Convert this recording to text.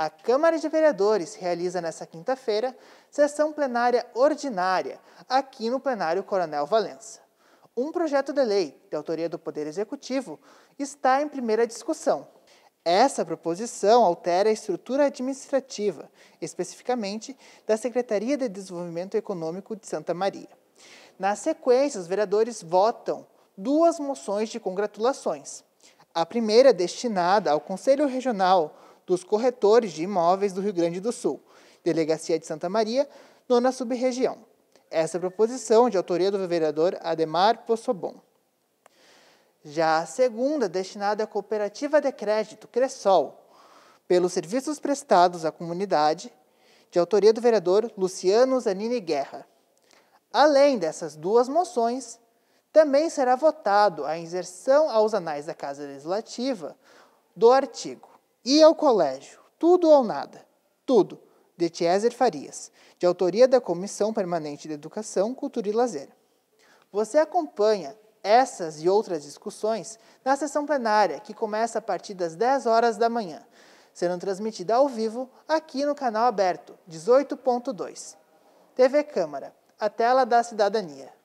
A Câmara de Vereadores realiza nesta quinta-feira sessão plenária ordinária, aqui no plenário Coronel Valença. Um projeto de lei, de autoria do Poder Executivo, está em primeira discussão. Essa proposição altera a estrutura administrativa, especificamente da Secretaria de Desenvolvimento Econômico de Santa Maria. Na sequência, os vereadores votam duas moções de congratulações. A primeira, destinada ao Conselho Regional dos corretores de imóveis do Rio Grande do Sul, Delegacia de Santa Maria, nona sub-região. Essa é proposição de autoria do vereador Ademar Possobon. Já a segunda, destinada à Cooperativa de Crédito Cressol, pelos serviços prestados à comunidade, de autoria do vereador Luciano Zanini Guerra. Além dessas duas moções, também será votado a inserção aos anais da Casa Legislativa do artigo e ao colégio, tudo ou nada. Tudo, de Tieser Farias, de autoria da Comissão Permanente de Educação, Cultura e Lazer. Você acompanha essas e outras discussões na sessão plenária, que começa a partir das 10 horas da manhã, sendo transmitida ao vivo aqui no canal aberto 18.2. TV Câmara, a tela da cidadania.